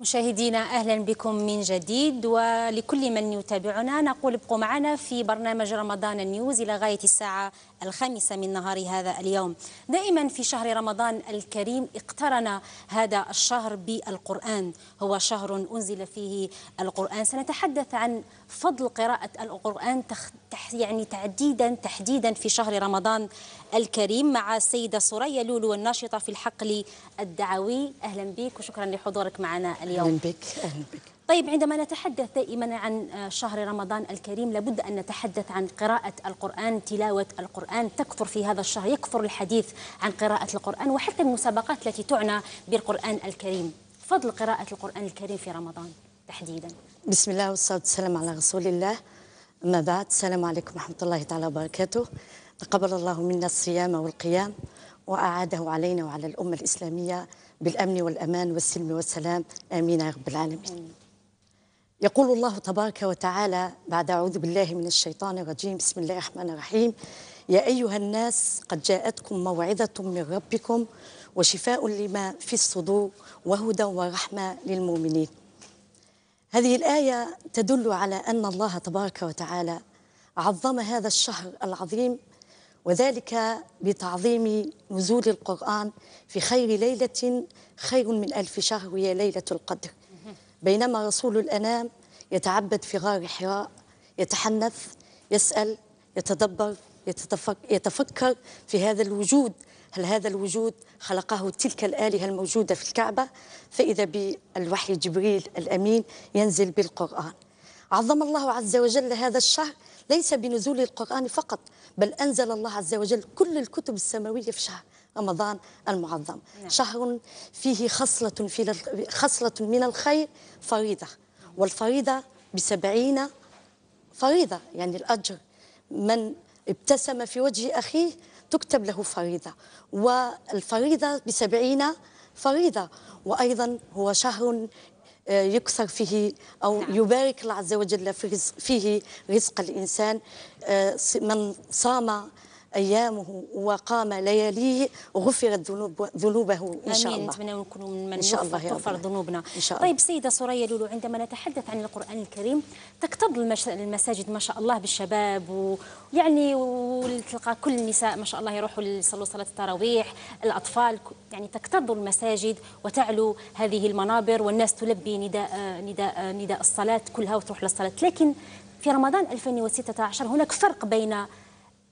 مشاهدينا اهلا بكم من جديد ولكل من يتابعنا نقول ابقوا معنا في برنامج رمضان نيوز الى غايه الساعه الخامسة من نهار هذا اليوم دائما في شهر رمضان الكريم اقترن هذا الشهر بالقرآن هو شهر أنزل فيه القرآن سنتحدث عن فضل قراءة القرآن تخ... يعني تعديدا تحديدا في شهر رمضان الكريم مع السيدة سوريا لولو الناشطة في الحقل الدعوي أهلا بك وشكرا لحضورك معنا اليوم أهلا بك أهلا بك طيب عندما نتحدث دائما عن آه، شهر رمضان الكريم لابد أن نتحدث عن قراءة القرآن تلاوة القرآن تكثر في هذا الشهر يكثر الحديث عن قراءة القرآن وحتى المسابقات التي تعنى بالقرآن الكريم فضل قراءة القرآن الكريم في رمضان تحديدا بسم الله والصلاة والسلام على رسول الله أما بعد السلام عليكم ورحمة الله تعالى وبركاته تقبل الله منا الصيام والقيام وأعاده علينا وعلى الأمة الإسلامية بالأمن والأمان والسلم والسلام آمين يا رب العالمين آمين. يقول الله تبارك وتعالى بعد أعوذ بالله من الشيطان الرجيم بسم الله الرحمن الرحيم يا أيها الناس قد جاءتكم موعظة من ربكم وشفاء لما في الصدور وهدى ورحمة للمؤمنين هذه الآية تدل على أن الله تبارك وتعالى عظم هذا الشهر العظيم وذلك بتعظيم نزول القرآن في خير ليلة خير من ألف شهر وهي ليلة القدر بينما رسول الأنام يتعبد في غار حراء يتحنث يسأل يتدبر يتفكر في هذا الوجود هل هذا الوجود خلقه تلك الآلهة الموجودة في الكعبة فإذا بالوحي جبريل الأمين ينزل بالقرآن عظم الله عز وجل هذا الشهر ليس بنزول القرآن فقط بل أنزل الله عز وجل كل الكتب السماوية في شهر رمضان المعظم نعم. شهر فيه خصلة, في خصلة من الخير فريضة والفريضة بسبعين فريضة يعني الأجر من ابتسم في وجه أخيه تكتب له فريضة والفريضة بسبعين فريضة وأيضا هو شهر آه، يكثر فيه أو نعم. يبارك الله عز وجل في فيه رزق الإنسان آه، من صام ايامه وقام لياليه غفرت ذنوب ذنوبه ان شاء الله امين نتمنى نكون من, من ان شاء الله ذنوبنا ان شاء الله طيب سيده سوريا لولو عندما نتحدث عن القران الكريم تكتظ المساجد ما شاء الله بالشباب ويعني وتلقى كل النساء ما شاء الله يروحوا يصلوا صلاه التراويح الاطفال يعني تكتظ المساجد وتعلو هذه المنابر والناس تلبي نداء نداء نداء الصلاه كلها وتروح للصلاه لكن في رمضان 2016 هناك فرق بين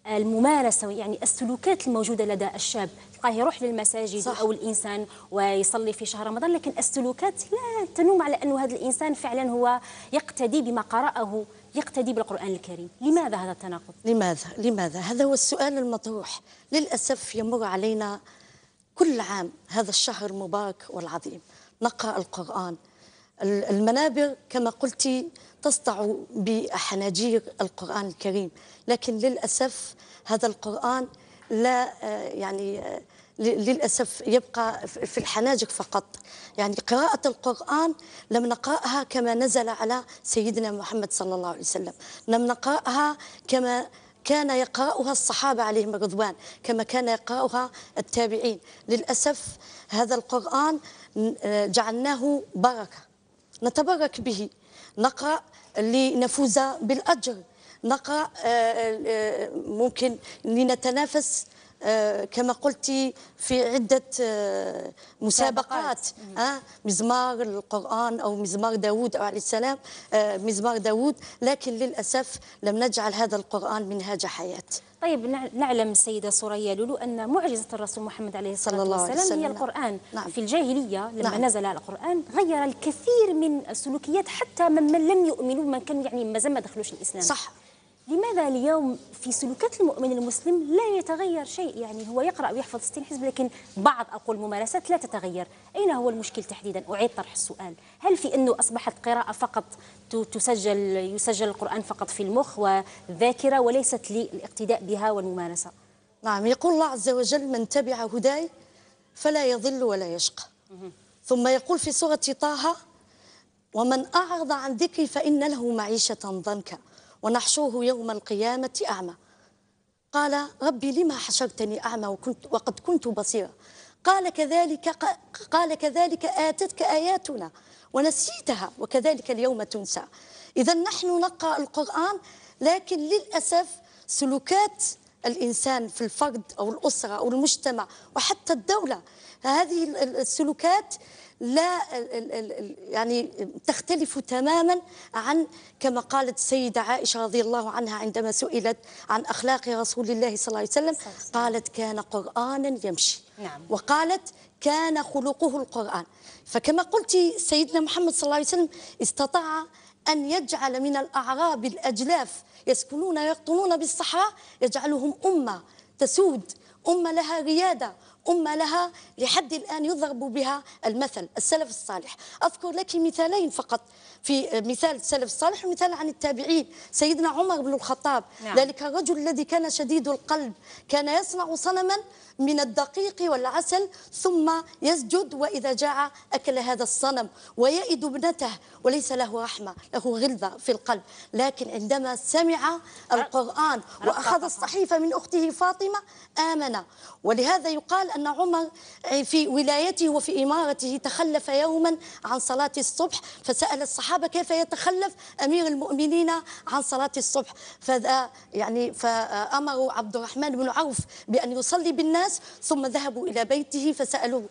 الممارسه يعني السلوكات الموجوده لدى الشاب تلقاه يروح للمساجد صح. او الانسان ويصلي في شهر رمضان لكن السلوكات لا تنم على انه هذا الانسان فعلا هو يقتدي بما قراه يقتدي بالقران الكريم لماذا هذا التناقض لماذا لماذا هذا هو السؤال المطروح للاسف يمر علينا كل عام هذا الشهر المبارك والعظيم نقرا القران المنابر كما قلت تسطع بحناجير القرآن الكريم لكن للأسف هذا القرآن لا آه، يعني آه، للأسف يبقى في الحناجر فقط يعني قراءة القرآن لم نقرأها كما نزل على سيدنا محمد صلى الله عليه وسلم لم نقرأها كما كان يقرأها الصحابة عليهم الرضوان كما كان يقرأها التابعين للأسف هذا القرآن آه، جعلناه بركة نتبرك به نقرأ لنفوز بالأجر نقرأ آه، آه، آه، ممكن لنتنافس آه، كما قلتي في عدة آه، مسابقات آه، مزمار القرآن أو مزمار داود أو عليه السلام مزمار داود لكن للأسف لم نجعل هذا القرآن منهاج حياة طيب نعلم السيدة سورية لولو أن معجزة الرسول محمد عليه الصلاة الله والسلام هي القرآن نعم. في الجاهلية لما نعم. نزل القرآن غير الكثير من السلوكيات حتى من, من لم يؤمنوا من كانوا يعني زال ما دخلوش الإسلام صح لماذا اليوم في سلوكات المؤمن المسلم لا يتغير شيء يعني هو يقرأ ويحفظ 60 حزب لكن بعض أقول ممارسات لا تتغير أين هو المشكل تحديدا أعيد طرح السؤال هل في أنه أصبحت قراءة فقط تسجل يسجل القرآن فقط في المخ والذاكرة وليست للاقتداء بها والممارسة نعم يقول الله عز وجل من تبع هداي فلا يضل ولا يشقى ثم يقول في سورة طه ومن أعرض عن ذكري فإن له معيشة ضنكا ونحشوه يوم القيامة أعمى قال ربي لما حشرتني أعمى وكنت وقد كنت بصيرا قال كذلك قال كذلك آتتك آياتنا ونسيتها وكذلك اليوم تنسى إذا نحن نقرأ القرآن لكن للأسف سلوكات الإنسان في الفرد أو الأسرة أو المجتمع وحتى الدولة هذه السلوكات لا يعني تختلف تماما عن كما قالت السيدة عائشة رضي الله عنها عندما سئلت عن أخلاق رسول الله صلى الله عليه وسلم قالت كان قرآنا يمشي نعم. وقالت كان خلقه القرآن فكما قلت سيدنا محمد صلى الله عليه وسلم استطاع أن يجعل من الأعراب الأجلاف يسكنون يقطنون بالصحراء يجعلهم أمة تسود أمة لها ريادة أمة لها لحد الآن يضرب بها المثل السلف الصالح أذكر لك مثالين فقط في مثال السلف الصالح ومثال عن التابعين سيدنا عمر بن الخطاب نعم. ذلك الرجل الذي كان شديد القلب كان يصنع صنما من الدقيق والعسل ثم يسجد وإذا جاع أكل هذا الصنم ويئد ابنته وليس له رحمة له غلظة في القلب لكن عندما سمع القرآن وأخذ الصحيفة من أخته فاطمة آمن ولهذا يقال أن عمر في ولايته وفي إمارته تخلف يوما عن صلاة الصبح فسأل الصحابة الصحابة كيف يتخلف أمير المؤمنين عن صلاة الصبح فذا يعني فأمروا عبد الرحمن بن عوف بأن يصلي بالناس ثم ذهبوا إلى بيته فسألوا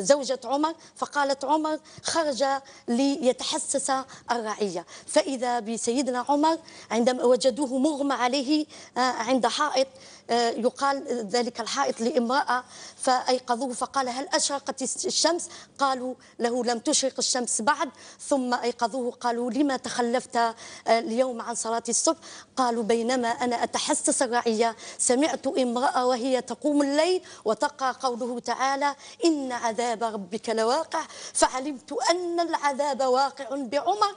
زوجة عمر فقالت عمر خرج ليتحسس الرعية فإذا بسيدنا عمر عندما وجدوه مغمى عليه آه، عند حائط آه، يقال ذلك الحائط لامرأة فأيقظوه فقال هل أشرقت الشمس قالوا له لم تشرق الشمس بعد ثم أيقظوه قالوا لما تخلفت آه، اليوم عن صلاة الصبح قالوا بينما أنا أتحسس الرعية سمعت امرأة وهي تقوم الليل وتقرا قوله تعالى إن عذاب ربك لواقع فعلمت أن العذاب واقع بعمر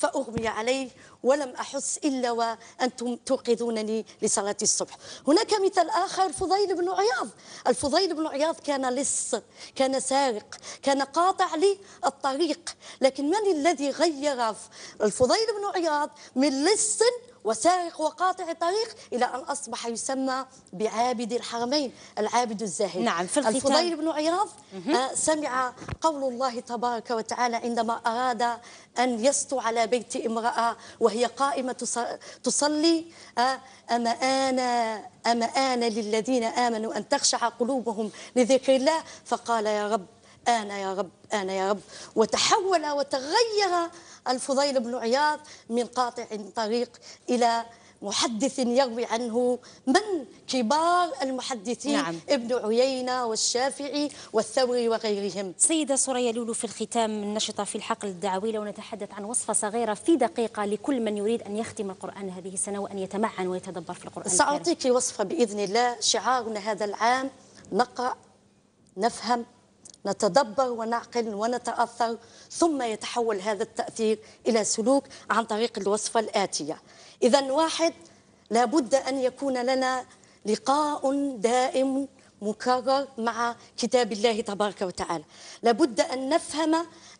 فأغمي عليه ولم أحس إلا وأنتم توقظونني لصلاة الصبح هناك مثال آخر الفضيل بن عياض الفضيل بن عياض كان لص كان سارق كان قاطع لي الطريق لكن من الذي غير الفضيل بن عياض من لص وسارق وقاطع طريق إلى أن أصبح يسمى بعابد الحرمين العابد الزاهد نعم في الختام الفضيل بن عياض آه، سمع قول الله تبارك وتعالى عندما أراد أن يسطو على بيت امرأة وهي قائمة تصلي آه، أما أنا أما آن للذين آمنوا أن تخشع قلوبهم لذكر الله فقال يا رب أنا يا رب أنا يا رب وتحول وتغير الفضيل بن عياض من قاطع طريق إلى محدث يروي عنه من كبار المحدثين نعم. ابن عيينة والشافعي والثوري وغيرهم سيدة سوريا لولو في الختام النشطة في الحقل الدعوي لو نتحدث عن وصفة صغيرة في دقيقة لكل من يريد أن يختم القرآن هذه السنة وأن يتمعن ويتدبر في القرآن سأعطيك وصفة بإذن الله شعارنا هذا العام نقرأ نفهم نتدبر ونعقل ونتأثر ثم يتحول هذا التأثير إلى سلوك عن طريق الوصفة الآتية إذا واحد لابد أن يكون لنا لقاء دائم مكرر مع كتاب الله تبارك وتعالى لابد أن نفهم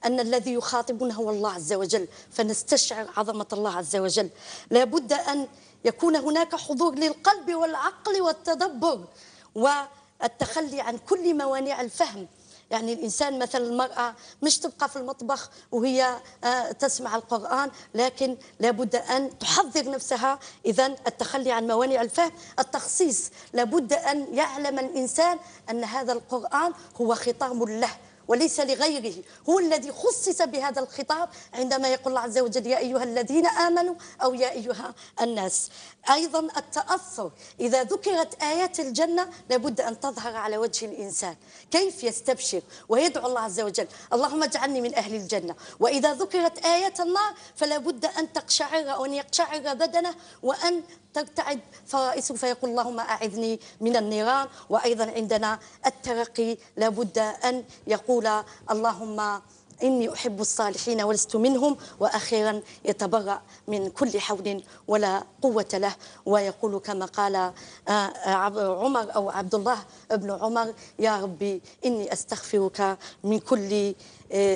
أن الذي يخاطبنا هو الله عز وجل فنستشعر عظمة الله عز وجل لابد أن يكون هناك حضور للقلب والعقل والتدبر والتخلي عن كل موانع الفهم يعني الإنسان مثلا المرأة مش تبقى في المطبخ وهي آه، تسمع القرآن لكن لابد أن تحضر نفسها إذا التخلي عن موانع الفهم التخصيص لابد أن يعلم الإنسان أن هذا القرآن هو خطاب له وليس لغيره هو الذي خصص بهذا الخطاب عندما يقول الله عز وجل يا أيها الذين آمنوا أو يا أيها الناس أيضا التأثر إذا ذكرت آيات الجنة لابد أن تظهر على وجه الإنسان كيف يستبشر ويدعو الله عز وجل اللهم اجعلني من أهل الجنة وإذا ذكرت آيات النار فلابد أن تقشعر أو أن يقشعر بدنه وأن ترتعد فسوف يقول اللهم أعذني من النيران وأيضا عندنا الترقي لابد أن يقول اللهم إني أحب الصالحين ولست منهم وأخيرا يتبرأ من كل حول ولا قوة له ويقول كما قال آه، عمر أو عبد الله بن عمر يا ربي إني أستغفرك من كل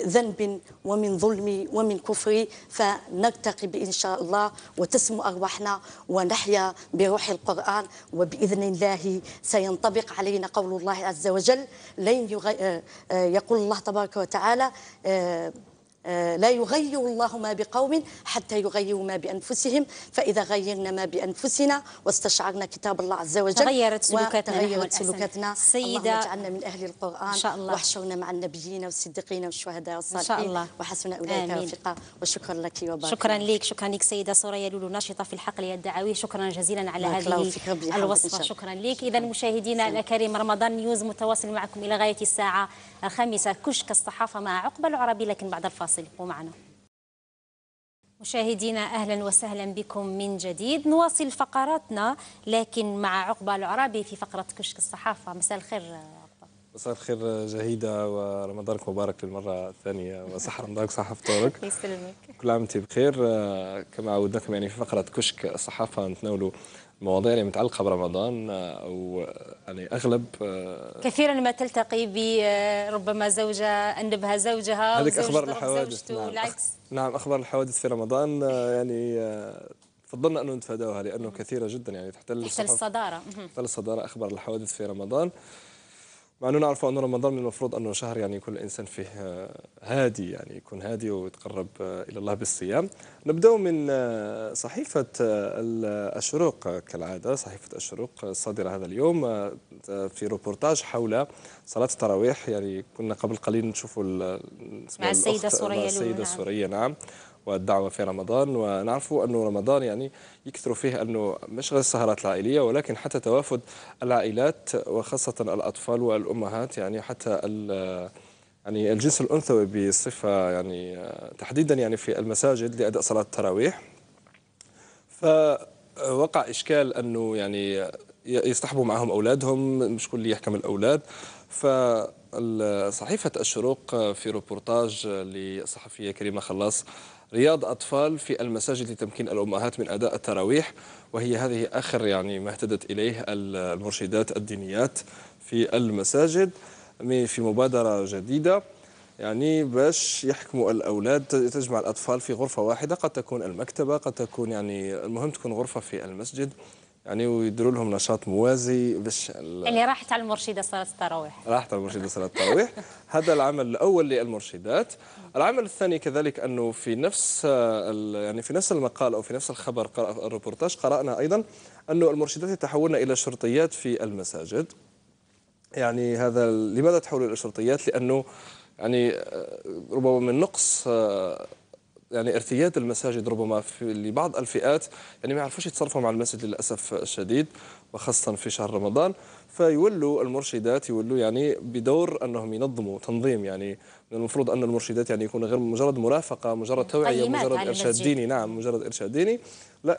ذنب ومن ظلم ومن كفر فنرتقي إن شاء الله وتسمو أرواحنا ونحيا بروح القرآن وبإذن الله سينطبق علينا قول الله عز وجل لن آه، آه، يقول الله تبارك وتعالى آه، آه، لا يغير الله ما بقوم حتى يغيروا ما بانفسهم فاذا غيرنا ما بانفسنا واستشعرنا كتاب الله عز وجل تغيرت سلوكاتنا تغيرت سلوكاتنا سيدة اللهم اجعلنا من اهل القران ان شاء الله واحشرنا مع النبيين والصديقين والشهداء والصالحين ان شاء الله وحسن اولئك رفيقا وشكرا لك وبارك شكرا لك شكرا لك سيده سوريا لولو ناشطه في الحقل الدعوي شكرا جزيلا على هذه الوصفه شكرا لك اذا مشاهدينا الكريم رمضان نيوز متواصل معكم الى غايه الساعه الخامسه كشك الصحافه مع عقبه العربي لكن بعد الفاصل الفاصل ابقوا معنا مشاهدينا اهلا وسهلا بكم من جديد نواصل فقراتنا لكن مع عقبه العرابي في فقره كشك الصحافه مساء الخير عقبه مساء الخير جهيده ورمضانك مبارك للمره الثانيه وصح رمضانك صح فطورك يسلمك كل عام وانت بخير كما عودناكم يعني في فقره كشك الصحافه نتناولوا المواضيع اللي متعلقه برمضان آه، ويعني آه، اغلب آه، كثيرا ما تلتقي بربما زوجه انبها زوجها هذيك اخبار الحوادث نعم نعم اخبار الحوادث في رمضان يعني فضلنا انه نتفاداها لانه كثيره جدا يعني تحتل تحتل الصداره تحتل الصداره اخبار الحوادث في رمضان مع انه نعرفوا انه رمضان المفروض انه شهر يعني كل انسان فيه آه، هادي يعني يكون هادي ويتقرب آه، الى الله بالصيام نبدا من آه، صحيفه الشروق كالعاده صحيفه الشروق الصادره هذا اليوم في روبورتاج حول صلاه التراويح يعني كنا قبل قليل نشوفوا مع السيده سوريا مع السيده نعم. سوريا نعم, نعم. والدعوه في رمضان ونعرف انه رمضان يعني يكثروا فيه انه مش غير السهرات العائليه ولكن حتى توافد العائلات وخاصه الاطفال والامهات يعني حتى يعني الجنس الانثوي بصفه يعني تحديدا يعني في المساجد لاداء صلاه التراويح فوقع اشكال انه يعني يصطحبوا معهم اولادهم مش كل يحكم الاولاد ف صحيفة الشروق في روبورتاج لصحفية كريمة خلاص رياض أطفال في المساجد لتمكين الأمهات من أداء التراويح وهي هذه آخر يعني ما اهتدت إليه المرشدات الدينيات في المساجد في مبادرة جديدة يعني باش يحكموا الاولاد تجمع الاطفال في غرفه واحده قد تكون المكتبه قد تكون يعني المهم تكون غرفه في المسجد يعني ويديروا لهم نشاط موازي باش اللي راحت على المرشده صلاه التراويح راحت على المرشده صلاه التراويح هذا العمل الاول للمرشدات العمل الثاني كذلك انه في نفس يعني في نفس المقال او في نفس الخبر الروبورتاج قرانا ايضا انه المرشدات يتحولن الى شرطيات في المساجد يعني هذا لماذا تحولوا الى شرطيات لانه يعني آه، ربما من نقص آه، يعني ارثيات المساجد ربما في لبعض الفئات يعني ما يعرفوش يتصرفوا مع المسجد للاسف الشديد وخاصه في شهر رمضان فيولوا المرشدات يولوا يعني بدور انهم ينظموا تنظيم يعني من المفروض ان المرشدات يعني يكون غير مجرد مرافقه مجرد توعيه مجرد ارشاد ديني نعم مجرد ارشاد ديني لا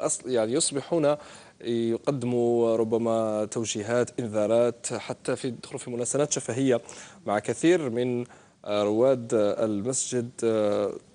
أصل يعني يصبحون يقدموا ربما توجيهات انذارات حتى في يدخلوا في مناسبات شفهيه مع كثير من رواد المسجد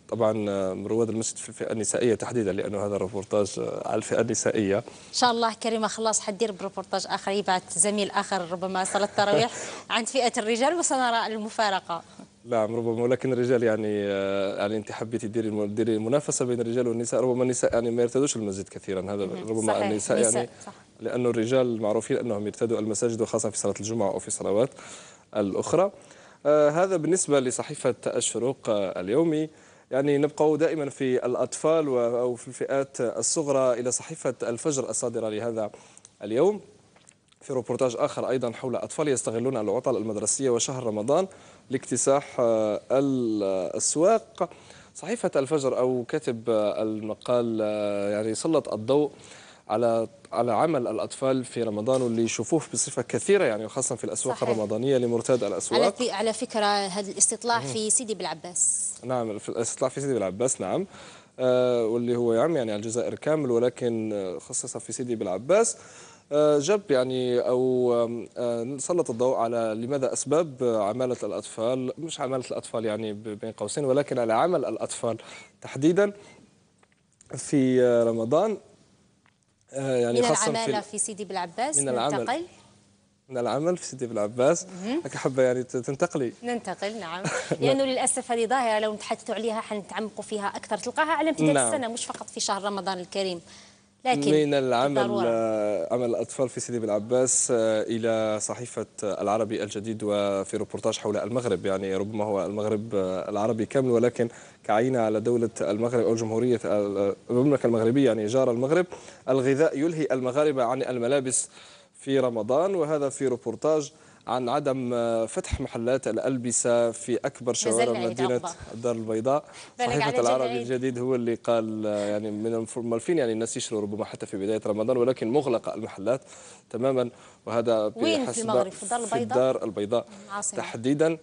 طبعا آه، رواد المسجد في الفئه النسائيه تحديدا لانه هذا الروبورتاج آه، على الفئه النسائيه ان شاء الله كريمه خلاص حدير بروبورتاج اخر يبعث زميل اخر ربما صلاه التراويح عند فئه الرجال وسنرى المفارقه نعم ربما ولكن الرجال يعني آه، يعني انت حبيتي ديري ديري المنافسه بين الرجال والنساء ربما النساء يعني ما يرتدوش المسجد كثيرا هذا ربما صحيح. النساء يعني صح. لانه الرجال معروفين انهم يرتدوا المساجد وخاصه في صلاه الجمعه او في صلوات الاخرى آه هذا بالنسبه لصحيفه الشروق اليومي يعني نبقى دائما في الأطفال أو في الفئات الصغرى إلى صحيفة الفجر الصادرة لهذا اليوم في روبورتاج آخر أيضا حول أطفال يستغلون العطل المدرسية وشهر رمضان لاكتساح آه، الأسواق صحيفة الفجر أو كاتب آه، المقال آه، يعني سلط الضوء على على عمل الاطفال في رمضان واللي يشوفوه بصفه كثيره يعني وخاصه في الاسواق صحيح. الرمضانيه لمرتاد الاسواق على, على فكره هذا الاستطلاع في سيدي بلعباس نعم في الاستطلاع في سيدي بلعباس نعم آه واللي هو يعم يعني على الجزائر كامل ولكن خصص في سيدي بلعباس جب آه، جاب يعني او آه، سلط الضوء على لماذا اسباب عماله الاطفال مش عماله الاطفال يعني بين قوسين ولكن على عمل الاطفال تحديدا في آه، رمضان آه، يعني من خاصة العمالة في, في سيدي بالعباس من العمل من العمل في سيدي بالعباس هكا حابه يعني تنتقلي ننتقل نعم لانه نعم. للاسف هذه ظاهره لو نتحدثوا عليها حنتعمقوا فيها اكثر تلقاها على امتداد نعم. السنه مش فقط في شهر رمضان الكريم لكن من العمل بالضرورة. عمل الأطفال في سيدي بالعباس آه، إلى صحيفة العربي الجديد وفي روبورتاج حول المغرب يعني ربما هو المغرب آه، العربي كامل ولكن كعينة على دولة المغرب أو جمهورية المملكة المغربية يعني جار المغرب الغذاء يلهي المغاربة عن الملابس في رمضان وهذا في روبورتاج عن عدم آه، فتح محلات الألبسة في أكبر شوارع مدينة الدار البيضاء صحيفة العربي الجديد هو اللي قال آه، يعني من الملفين يعني الناس يشروا ربما حتى في بداية رمضان ولكن مغلقة المحلات تماما وهذا وين في المغرب في الدار البيضاء, في الدار البيضاء تحديدا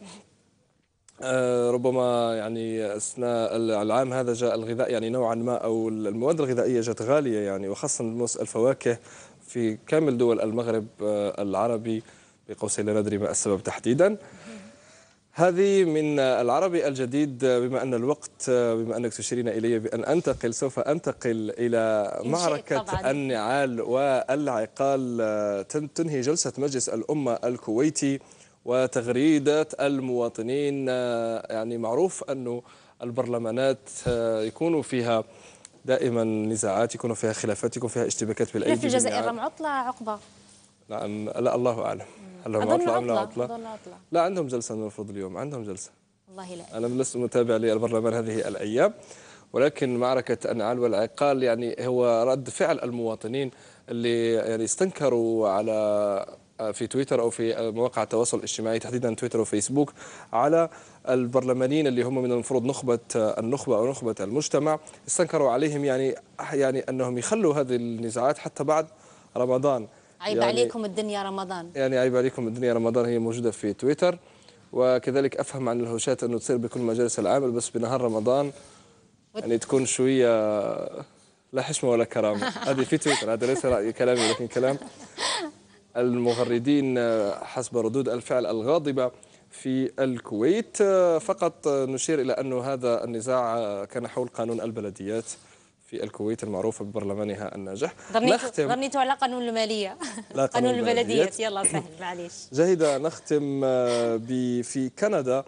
آه، ربما يعني اثناء العام هذا جاء الغذاء يعني نوعا ما او المواد الغذائيه جت غاليه يعني وخاصه الفواكه في كامل دول المغرب العربي بقوسين لا ندري ما السبب تحديدا هذه من العربي الجديد بما أن الوقت بما أنك تشيرين إلي بأن أنتقل سوف أنتقل إلى معركة النعال والعقال تنهي جلسة مجلس الأمة الكويتي وتغريدة المواطنين يعني معروف أنه البرلمانات يكون فيها دائما نزاعات يكون فيها خلافات يكون فيها اشتباكات بالأيدي في الجزائر رم عطلة عقبة نعم لا الله أعلم هلا هم عطلة أم لا عطلة؟ لا عندهم جلسة المفروض اليوم عندهم جلسة والله لا أنا لست متابع للبرلمان هذه الأيام ولكن معركة النعال والعقال يعني هو رد فعل المواطنين اللي يعني استنكروا على في تويتر او في مواقع التواصل الاجتماعي تحديدا تويتر وفيسبوك على البرلمانيين اللي هم من المفروض نخبه النخبه او نخبه المجتمع استنكروا عليهم يعني يعني انهم يخلوا هذه النزاعات حتى بعد رمضان عيب يعني عليكم الدنيا رمضان يعني عيب عليكم الدنيا رمضان هي موجودة في تويتر وكذلك أفهم عن الهوشات أنه تصير بكل مجالس العمل بس بنهار رمضان يعني تكون شوية لا حشمة ولا كرامة هذه في تويتر هذا ليس رأي كلامي لكن كلام المغردين حسب ردود الفعل الغاضبة في الكويت فقط نشير إلى أن هذا النزاع كان حول قانون البلديات في الكويت المعروفة ببرلمانها الناجح نختم ظنيت على قانون المالية لا قانون, قانون البلديات يلا سهل معليش جاهدة نختم آه، في كندا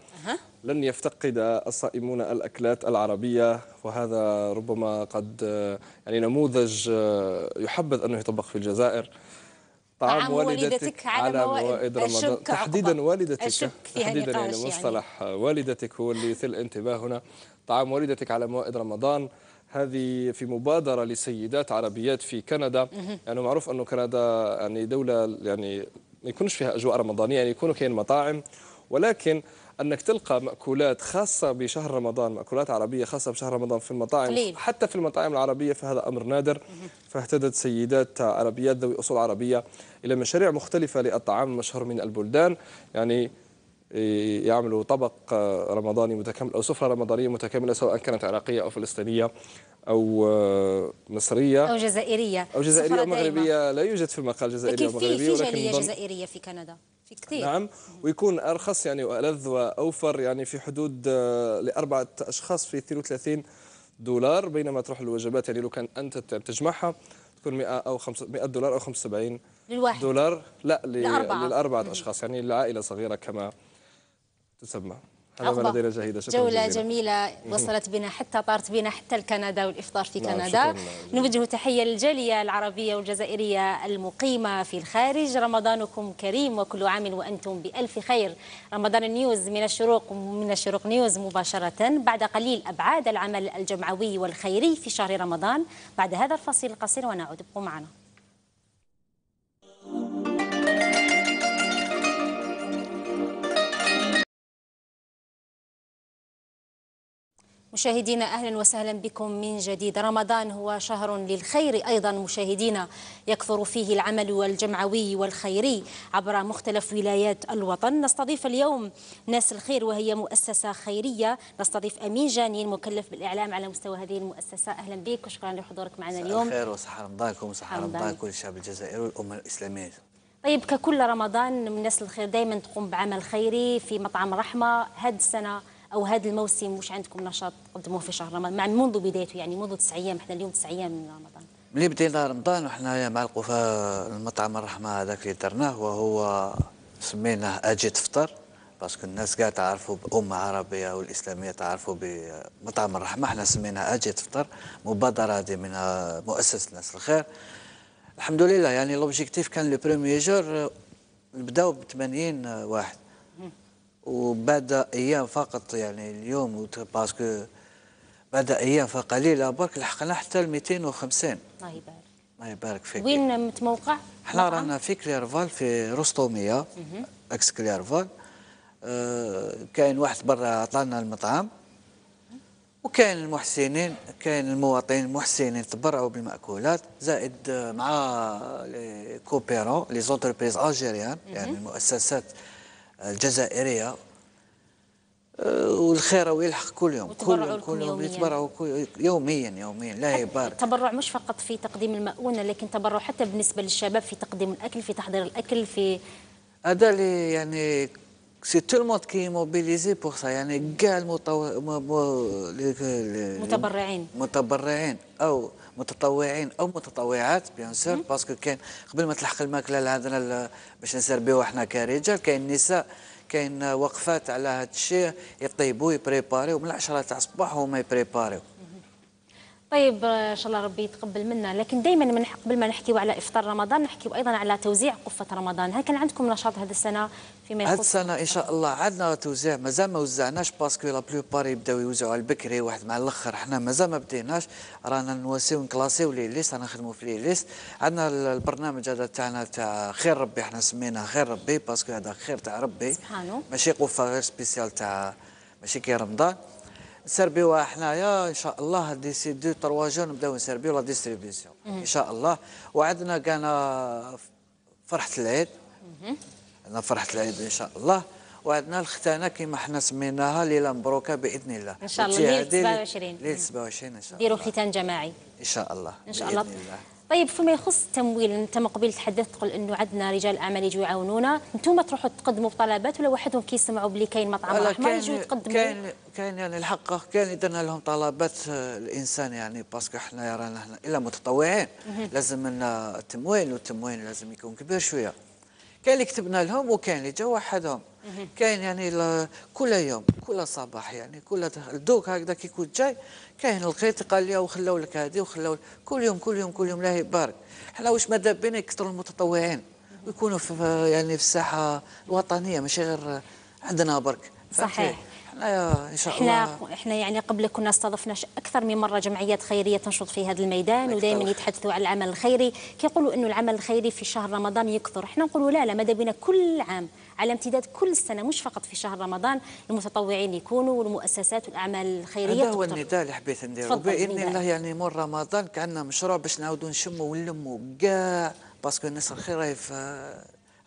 لن يفتقد الصائمون الأكلات العربية وهذا ربما قد آه، يعني نموذج آه، يحبذ أنه يطبق في الجزائر طعام والدتك, والدتك على موائد رمضان تحديدا والدتك تحديدا يعني, يعني. مصطلح يعني. والدتك هو اللي يثير الانتباه هنا طعام والدتك على موائد رمضان هذه في مبادرة لسيدات عربيات في كندا يعني معروف أنه كندا يعني دولة يعني ما يكونش فيها أجواء رمضانية يعني يكونوا كاين مطاعم ولكن انك تلقى ماكولات خاصه بشهر رمضان ماكولات عربيه خاصه بشهر رمضان في المطاعم ليل. حتى في المطاعم العربيه فهذا امر نادر فاهتدت سيدات عربيات ذوي اصول عربيه الى مشاريع مختلفه للطعام المشهور من البلدان يعني يعملوا طبق رمضاني متكامل أو سفرة رمضانية متكاملة سواء كانت عراقية أو فلسطينية أو آه، مصرية أو جزائرية أو جزائرية أو مغربية لا يوجد في المقال جزائرية ومغربية ولكن جالية جزائرية في كندا في كثير نعم ويكون أرخص يعني وألذ وأوفر يعني في حدود آه، لأربعة أشخاص في 32 دولار بينما تروح الوجبات يعني لو كان أنت تجمعها تكون 100 أو 100 دولار أو 75 للواحد دولار لا لأربعة. للأربعة أشخاص يعني العائلة صغيرة كما تسمى هذا لدينا شكرا جولة جميلة. جميلة وصلت بنا حتى طارت بنا حتى لكندا والإفطار في نعم، كندا نوجه تحية للجالية العربية والجزائرية المقيمة في الخارج رمضانكم كريم وكل عام وأنتم بألف خير رمضان النيوز من الشروق من الشروق نيوز مباشرة بعد قليل أبعاد العمل الجمعوي والخيري في شهر رمضان بعد هذا الفصل القصير ونعود ابقوا معنا مشاهدينا أهلا وسهلا بكم من جديد رمضان هو شهر للخير أيضا مشاهدينا يكثر فيه العمل والجمعوي والخيري عبر مختلف ولايات الوطن نستضيف اليوم ناس الخير وهي مؤسسة خيرية نستضيف أمين جاني المكلف بالإعلام على مستوى هذه المؤسسة أهلا بك وشكرا لحضورك معنا اليوم خير وصحة رمضانكم وصحة رمضان كل الشعب الجزائري والأمة الإسلامية طيب ككل رمضان من ناس الخير دائما تقوم بعمل خيري في مطعم رحمة هذه السنة او هذا الموسم واش عندكم نشاط تقدموه في شهر رمضان مع منذ بدايته يعني منذ تسع ايام احنا اليوم تسع ايام من رمضان ملي بدينا رمضان وحنا مع القفا المطعم الرحمه هذاك اللي درناه وهو سميناه اجيت فطر باسكو الناس كاع تعرفوا بأمة عربية والإسلامية تعرفوا بمطعم الرحمة احنا سميناها أجي تفطر مبادرة هذه من مؤسسة ناس الخير الحمد لله يعني لوبجيكتيف كان لو بروميي جور نبداو ب 80 واحد وبعد ايام فقط يعني اليوم باسكو بعد ايام فقليله برك لحقنا حتى ال 250 الله يبارك الله يبارك فيك وين متموقع؟ احنا رانا في كليرفال في رستوميه اكس كليرفال آه، كاين واحد برا عطانا المطعم وكاين المحسنين كاين المواطنين المحسنين تبرعوا بالمأكولات زائد آه، مع لي كوبيرون لي زونتربريز الجيريان يعني المؤسسات الجزائريه آه، والخير ويلحق كل يوم كل يوم كل يوم يعني. يتبرعوا يوميا يوميا لا يبارك التبرع مش فقط في تقديم المؤونه لكن تبرع حتى بالنسبه للشباب في تقديم الاكل في تحضير الاكل في هذا اللي يعني سي تو الموند كي موبيليزي بور سا يعني كاع المتو... المتبرعين متبرعين او متطوعين او متطوعات بيان سور باسكو كاين قبل ما تلحق الماكله لهذا باش نسربيو احنا كرجال كاين نساء كاين وقفات على هذا الشيء يطيبوا يبريباريو من العشرة تاع الصباح هما يبريباريو طيب آه، ان شاء الله ربي يتقبل منا لكن دائما من قبل ما نحكيو على افطار رمضان نحكيو ايضا على توزيع قفه رمضان هل كان عندكم نشاط هذه السنه فيما يخص هذه السنه ان شاء الله عندنا توزيع مازال ما وزعناش باسكو لا بار يبداو يوزعوا على البكري إيه، واحد مع الاخر احنا مازال ما بديناش رانا نواسيو نكلاسيو لي ليست رانا نخدموا في لي ليست عندنا البرنامج هذا تاعنا تاع خير ربي احنا سميناه خير ربي باسكو هذا خير تاع ربي سبحانه ماشي قفه غير سبيسيال تاع ماشي كي رمضان نسربيوها حنايا ان شاء الله سي دو تروا جون نبداو نسربيو لا ديستريبيسيون ان شاء الله وعدنا كان فرحه العيد عندنا فرحه العيد ان شاء الله وعندنا الختانه كما حنا سميناها ليله مبروكه باذن الله ان شاء الله ليله 27 ليله 27 ان شاء الله ديروا ختان جماعي ان شاء الله ان شاء الله, بإذن الله. طيب فيما يخص التمويل انت مقبل تحدثت تقول انه عندنا رجال اعمال يجوا يعاونونا انتم تروحوا تقدموا بطلبات ولا وحدهم كيسمعوا بلي كاين مطعم ما يجوا يتقدموا كاين كاين يعني الحق كاين درنا لهم طلبات آه، الانسان يعني باسكو حنا رانا هنا الا متطوعين لازم لنا التموين والتموين لازم يكون كبير شويه كاين اللي كتبنا لهم وكاين اللي جا وحدهم كاين يعني كل يوم كل صباح يعني كل دوك هكذا كي كنت جاي كاين الخيط قال لي وخلوا لك هذه وخلوا كل يوم كل يوم كل يوم لا يبارك حنا واش ماذا بينا يكثروا المتطوعين ويكونوا في يعني في الساحه الوطنيه ماشي غير عندنا برك صحيح ايوه ان شاء احنا الله احنا يعني قبل كنا استضفنا اكثر من مره جمعيات خيريه تنشط في هذا الميدان ودائما يتحدثوا على العمل الخيري كيقولوا انه العمل الخيري في شهر رمضان يكثر احنا نقولوا لا لا ماذا بينا كل عام على امتداد كل السنه مش فقط في شهر رمضان المتطوعين يكونوا والمؤسسات والاعمال الخيريه هذا هو النداء اللي حبيت نديرو باذن الله يعني يمر رمضان كان مشروع باش نعاودوا نشموا ونلموا كاع باسكو الناس الخير في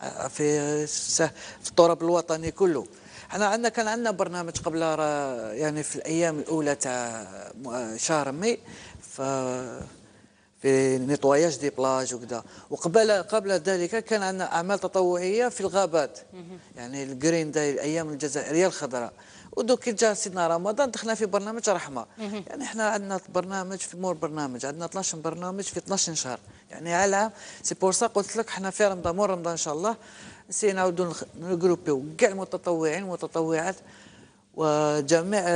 آه، في التراب الوطني كله احنا عندنا كان عندنا برنامج قبل آه، يعني في الايام الاولى تاع آه، شهر مي ف في نيتواياج دي بلاج وكذا وقبل قبل ذلك كان عندنا اعمال تطوعيه في الغابات يعني الجرين داي الايام الجزائريه الخضراء ودوك كي جا سيدنا رمضان دخلنا في برنامج رحمه يعني احنا عندنا برنامج في مور برنامج عندنا 12 برنامج في 12 شهر يعني على سي بور سا قلت لك احنا في رمضان مور رمضان ان شاء الله سينعودوا نجروبيو كاع المتطوعين والمتطوعات وجميع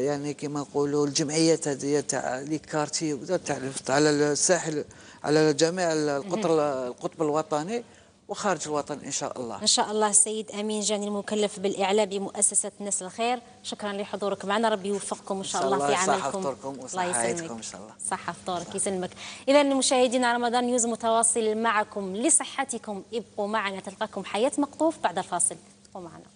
يعني كما نقولوا الجمعيات هذه تاع لي كارتي تاع على الساحل على جميع القطر القطب الوطني وخارج الوطن إن شاء الله إن شاء الله السيد أمين جاني المكلف بالإعلام بمؤسسة ناس الخير شكرا لحضورك معنا ربي يوفقكم إن شاء, إن شاء الله, الله في عملكم فطوركم الله يسلمك إن شاء الله صحة فطورك يسلمك إذا مشاهدينا رمضان نيوز متواصل معكم لصحتكم ابقوا معنا تلقاكم حياة مقطوف بعد الفاصل ابقوا معنا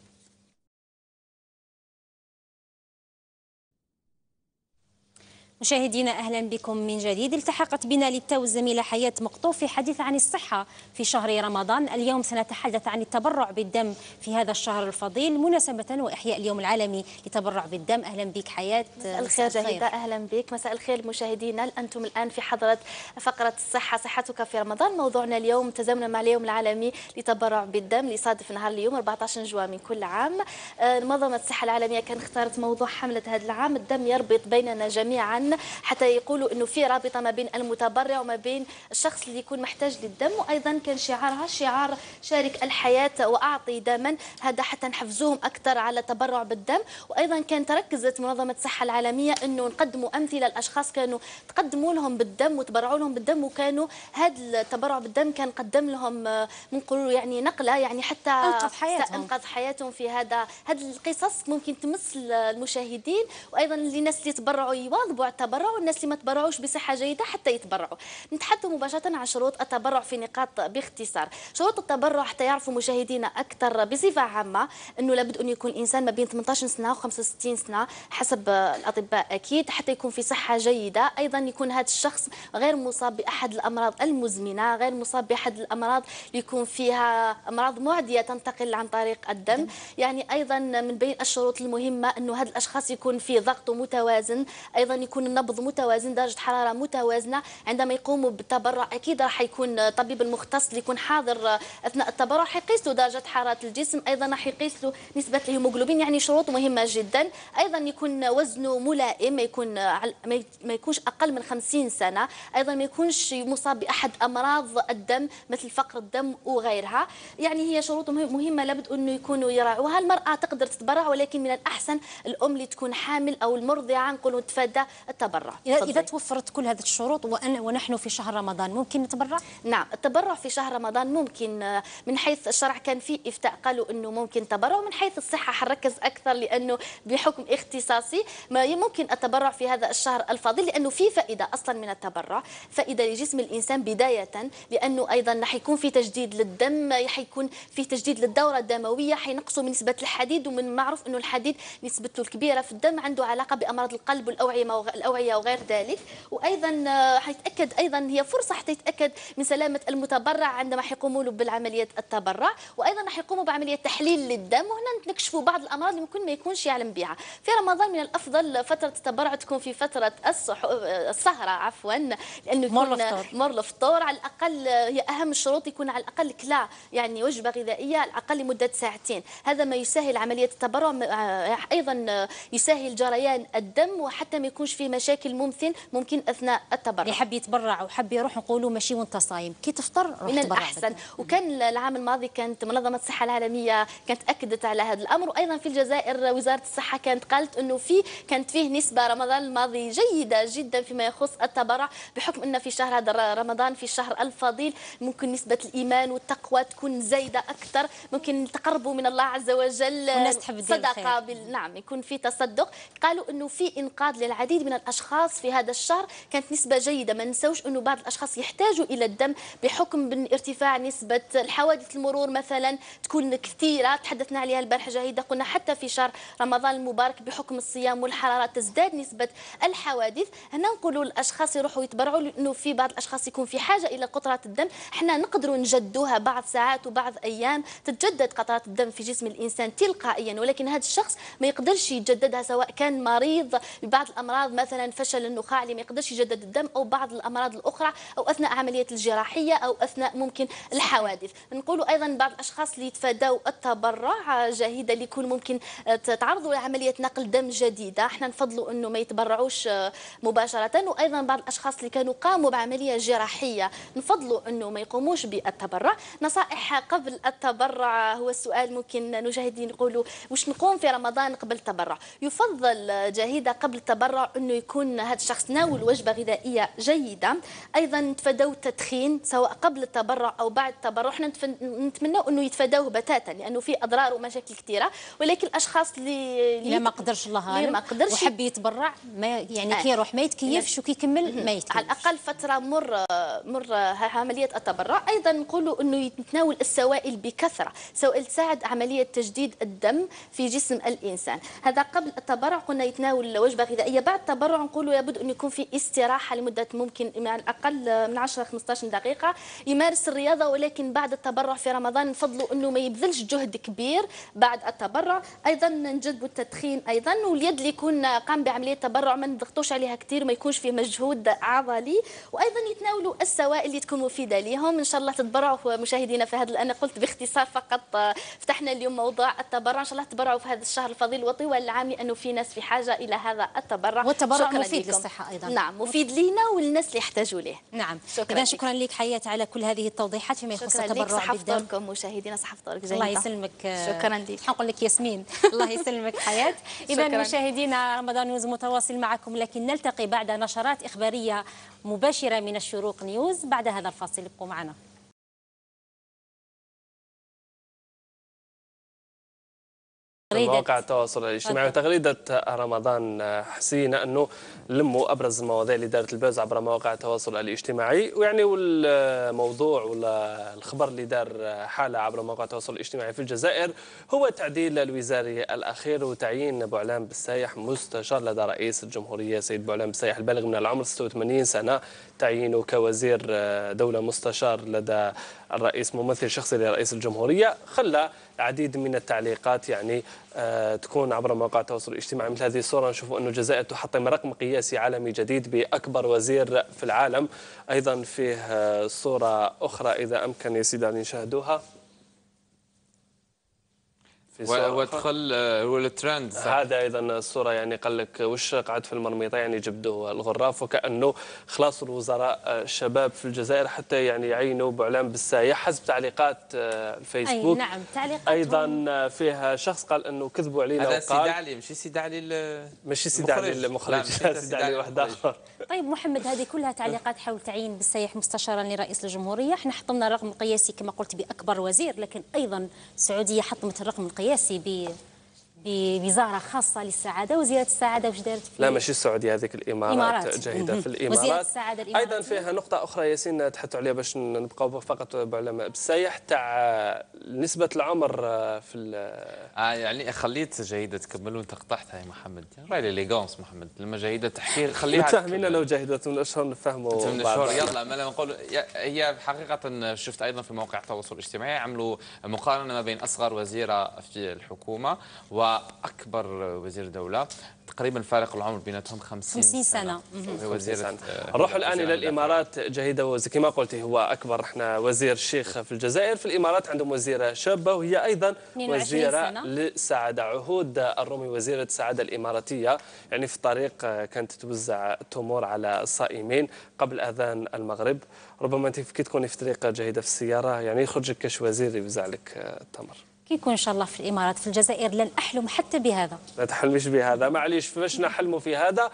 مشاهدينا اهلا بكم من جديد التحقت بنا للتو الزميله حياه مقطوف في حديث عن الصحه في شهر رمضان اليوم سنتحدث عن التبرع بالدم في هذا الشهر الفضيل مناسبه واحياء اليوم العالمي لتبرع بالدم اهلا بك حياه مساء الخير جهيده اهلا بك مساء الخير مشاهدينا انتم الان في حضره فقره الصحه صحتك في رمضان موضوعنا اليوم تزامنا مع اليوم العالمي لتبرع بالدم صادف نهار اليوم 14 جوان من كل عام آه، منظمه الصحه العالميه كان اختارت موضوع حمله هذا العام الدم يربط بيننا جميعا الدم حتى يقولوا انه في رابطه ما بين المتبرع وما بين الشخص اللي يكون محتاج للدم وايضا كان شعارها شعار شارك الحياه واعطي دما هذا حتى نحفزوهم اكثر على التبرع بالدم وايضا كان تركزت منظمه الصحه العالميه انه نقدموا امثله لاشخاص كانوا تقدموا لهم بالدم وتبرعوا لهم بالدم وكانوا هذا التبرع بالدم كان قدم لهم آه، نقولوا يعني نقله يعني حتى انقذ حياتهم انقذ حياتهم في هذا هذه القصص ممكن تمس المشاهدين وايضا الناس اللي تبرعوا يواظبوا على تبرعوا الناس اللي ما تبرعوش بصحة جيدة حتى يتبرعوا نتحدث مباشرة عن شروط التبرع في نقاط باختصار شروط التبرع حتى يعرفوا مشاهدينا أكثر بصفة عامة أنه لابد أن يكون إنسان ما بين 18 سنة و 65 سنة حسب الأطباء أكيد حتى يكون في صحة جيدة أيضا يكون هذا الشخص غير مصاب بأحد الأمراض المزمنة غير مصاب بأحد الأمراض يكون فيها أمراض معدية تنتقل عن طريق الدم يعني أيضا من بين الشروط المهمة أنه هذا الأشخاص يكون في ضغط متوازن أيضا يكون من نبض متوازن درجه حراره متوازنه عندما يقوموا بالتبرع اكيد راح يكون الطبيب المختص اللي يكون حاضر اثناء التبرع حيقيسوا له درجه حراره الجسم ايضا راح يقيس له نسبه الهيموغلوبين يعني شروط مهمه جدا ايضا يكون وزنه ملائم ما يكون ما يكونش اقل من 50 سنه ايضا ما يكونش مصاب باحد امراض الدم مثل فقر الدم وغيرها يعني هي شروط مهمه لابد انه يكونوا يراعوها المراه تقدر تتبرع ولكن من الاحسن الام اللي تكون حامل او المرضعه نقولوا تفادى التبرع إذا, اذا توفرت كل هذه الشروط وأنا ونحن في شهر رمضان ممكن نتبرع نعم التبرع في شهر رمضان ممكن آه، من حيث الشرع كان فيه افتاء قالوا انه ممكن تبرع ومن حيث الصحه حنركز اكثر لانه بحكم اختصاصي ما ممكن التبرع في هذا الشهر الفضيل لانه في فائده اصلا من التبرع فائده لجسم الانسان بدايه لانه ايضا حيكون في تجديد للدم حيكون في تجديد للدوره الدمويه حينقصوا من نسبه الحديد ومن معروف انه الحديد نسبته الكبيره في الدم عنده علاقه بامراض القلب والاوعيه الأوعية وغير ذلك وأيضا آه، حيتأكد أيضا هي فرصة حتى يتأكد من سلامة المتبرع عندما حيقوموا له بالعملية التبرع وأيضا حيقوموا بعملية تحليل للدم وهنا نكشفوا بعض الأمراض اللي ممكن ما يكونش يعلم بها في رمضان من الأفضل فترة التبرع تكون في فترة الصح... آه، السهرة عفوا لأنه يكون مر الفطور على الأقل آه، هي أهم الشروط يكون على الأقل كلا يعني وجبة غذائية على الأقل لمدة ساعتين هذا ما يسهل عملية التبرع أيضا يسهل جريان الدم وحتى ما يكونش فيه مشاكل ممكن ممكن اثناء التبرع اللي حب يتبرع وحب يروح نقولوا ماشي وانت صايم كي تفطر روح من الاحسن وكان العام الماضي كانت منظمه الصحه العالميه كانت اكدت على هذا الامر وايضا في الجزائر وزاره الصحه كانت قالت انه في كانت فيه نسبه رمضان الماضي جيده جدا فيما يخص التبرع بحكم ان في شهر هذا رمضان في الشهر الفضيل ممكن نسبه الايمان والتقوى تكون زايده اكثر ممكن تقربوا من الله عز وجل صدقه نعم يكون في تصدق قالوا انه في انقاذ للعديد من الاشخاص في هذا الشهر كانت نسبه جيده ما ننساوش انه بعض الاشخاص يحتاجوا الى الدم بحكم ارتفاع نسبه الحوادث المرور مثلا تكون كثيره تحدثنا عليها البارحه جاهده قلنا حتى في شهر رمضان المبارك بحكم الصيام والحراره تزداد نسبه الحوادث هنا نقولوا الاشخاص يروحوا يتبرعوا لانه في بعض الاشخاص يكون في حاجه الى قطرات الدم احنا نقدروا نجدوها بعض ساعات وبعض ايام تتجدد قطرات الدم في جسم الانسان تلقائيا ولكن هذا الشخص ما يقدرش يجددها سواء كان مريض ببعض الامراض مثلا مثلا فشل النخاع اللي ما يقدرش يجدد الدم او بعض الامراض الاخرى او اثناء عمليه الجراحيه او اثناء ممكن الحوادث نقولوا ايضا بعض الاشخاص اللي يتفاداو التبرع جاهده اللي يكون ممكن تتعرضوا لعمليه نقل دم جديده احنا نفضلوا انه ما يتبرعوش آه، مباشره وايضا بعض الاشخاص اللي كانوا قاموا بعمليه جراحيه نفضلوا انه ما يقوموش بالتبرع نصائح قبل التبرع هو السؤال ممكن نجاهدين يقولوا واش نقوم في رمضان قبل التبرع يفضل آه، جاهده قبل التبرع انه يكون هذا الشخص ناول وجبه غذائيه جيده ايضا تفادوا التدخين سواء قبل التبرع او بعد التبرع احنا نتمنى انه يتفادوه بتاتا لانه في اضرار ومشاكل كثيره ولكن الاشخاص اللي اللي ما قدرش الله اللي ما قدرش وحب يتبرع ما يعني آه. كيروح ما يتكيفش وكيكمل ما يتكيفش على الاقل فتره مر مر عمليه التبرع ايضا نقولوا انه يتناول السوائل بكثره سوائل تساعد عمليه تجديد الدم في جسم الانسان هذا قبل التبرع قلنا يتناول وجبه غذائيه بعد التبرع مرة نقولوا لابد أن يكون في استراحة لمدة ممكن على الأقل من 10 15 دقيقة يمارس الرياضة ولكن بعد التبرع في رمضان نفضلوا أنه ما يبذلش جهد كبير بعد التبرع أيضا نجذبوا التدخين أيضا واليد اللي يكون قام بعملية تبرع ما نضغطوش عليها كثير ما يكونش فيه مجهود عضلي وأيضا يتناولوا السوائل اللي تكون مفيدة لهم إن شاء الله تتبرعوا مشاهدينا في هذا أنا قلت باختصار فقط فتحنا اليوم موضوع التبرع إن شاء الله تبرعوا في هذا الشهر الفضيل وطوال العام لأنه في ناس في حاجة إلى هذا التبرع والتبرع شكرا مفيد لكم. للصحة أيضا نعم مفيد لينا وللناس اللي يحتاجوا ليه نعم شكرا إذا شكرا لك حياة على كل هذه التوضيحات فيما يخص التبرع بالدم لك مشاهدينا صح فطورك الله يسلمك شكرا لك نقول آه، لك ياسمين الله يسلمك حياة إذا مشاهدينا رمضان نيوز متواصل معكم لكن نلتقي بعد نشرات إخبارية مباشرة من الشروق نيوز بعد هذا الفاصل ابقوا معنا مواقع التواصل الاجتماعي وتغريدة رمضان حسين أنه لموا أبرز المواضيع اللي دارت الباز عبر مواقع التواصل الاجتماعي ويعني والموضوع ولا الخبر اللي دار حالة عبر مواقع التواصل الاجتماعي في الجزائر هو تعديل الوزاري الأخير وتعيين بوعلام بالسايح مستشار لدى رئيس الجمهورية سيد بوعلام بالسايح البالغ من العمر 86 سنة تعيينه كوزير دولة مستشار لدى الرئيس ممثل شخصي لرئيس الجمهورية خلى العديد من التعليقات يعني آه، تكون عبر مواقع التواصل الاجتماعي مثل هذه الصورة نشوف أن الجزائر تحطم رقم قياسي عالمي جديد بأكبر وزير في العالم أيضا فيه آه، صورة أخرى إذا أمكن يا سيدي أن في الصورة ودخل آه، هو الترند هذا ايضا الصوره يعني قال لك وش قعد في المرميطه يعني جبدوا الغراف وكانه خلاص الوزراء آه، الشباب في الجزائر حتى يعني يعينوا بعلام بالسايح حسب تعليقات آه، الفيسبوك أي نعم تعليقات ايضا فيها شخص قال انه كذبوا علينا هذا سيد علي ماشي سيد علي ماشي سيد علي المخرج سيد علي واحد اخر طيب محمد هذه كلها تعليقات حول تعيين بالسايح مستشارا لرئيس الجمهوريه احنا حطمنا رقم قياسي كما قلت باكبر وزير لكن ايضا السعوديه حطمت الرقم القياسي esse, بوزاره خاصه للسعاده وزياره السعاده واش دارت في لا ماشي السعوديه هذيك الامارات, الإمارات. جاهده في الامارات وزيره السعاده الامارات ايضا فيها نقطه اخرى ياسين تحدثوا عليها باش نبقاو فقط بعلماء بالسياح تاع نسبه العمر في آه يعني خليت جاهده تكمل وانت قطعتها يا محمد لي يعني ليغونس محمد لما جاهده تحكي خليها متفاهمين انا وجاهده من اشهر نفهموا من اشهر يلا ما نقول هي حقيقه شفت ايضا في مواقع التواصل الاجتماعي عملوا مقارنه ما بين اصغر وزيره في الحكومه و واكبر اكبر وزير دوله تقريبا فارق العمر بيناتهم 50 50 سنه, سنة. نروح الان الى الامارات جهيده ما قلتي هو اكبر احنا وزير شيخ في الجزائر في الامارات عندهم وزيره شابه وهي ايضا وزيره للسعاده عهود الرومي وزيره السعاده الاماراتيه يعني في الطريق كانت توزع التمور على الصائمين قبل اذان المغرب ربما انت كي تكوني في طريق جهيده في السياره يعني يخرج لك كاش وزير يوزع لك التمر كيكون ان شاء الله في الامارات في الجزائر لن احلم حتى بهذا ما تحلمش بهذا معليش فاش نحلموا في هذا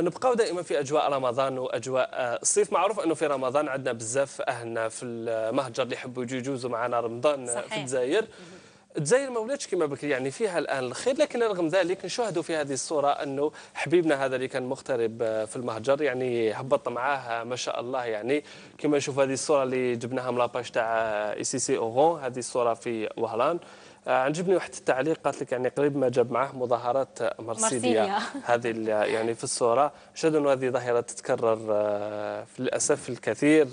نبقى دائما في اجواء رمضان واجواء الصيف آه، معروف انه في رمضان عندنا بزاف اهلنا في المهجر اللي يحبوا يجوا يجوزوا معنا رمضان صحيح. في الجزائر تزاير ما ولاتش كما بكري يعني فيها الان الخير لكن رغم ذلك نشاهدوا في هذه الصوره انه حبيبنا هذا اللي كان مغترب آه، في المهجر يعني هبط معاه ما شاء الله يعني كما نشوف هذه الصوره اللي جبناها من لاباج تاع اي سي سي اوغون هذه الصوره في وهران آه، عجبني واحد التعليق قالت لك يعني قريب ما جاب معاه مظاهرات مرسيليا هذه يعني في الصوره شهدوا انه هذه ظاهره تتكرر آه، في الاسف الكثير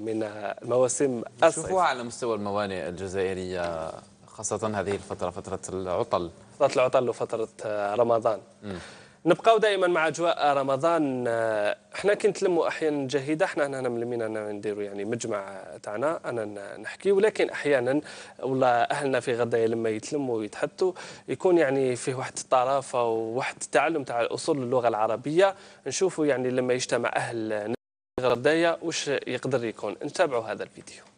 من المواسم الصيف على مستوى الموانئ الجزائريه خاصة هذه الفترة فترة العطل فترة العطل وفترة آه، رمضان م. نبقاو دائما مع اجواء رمضان آه، احنا كنت نتلموا احيانا جهيده احنا هنا ملمين انا نديروا يعني مجمع تاعنا انا نحكي ولكن احيانا والله اهلنا في غدايا لما يتلموا ويتحطوا يكون يعني فيه واحد الطرافه وواحد التعلم تاع اصول اللغه العربيه نشوفوا يعني لما يجتمع اهل غدايا واش يقدر يكون نتابعوا هذا الفيديو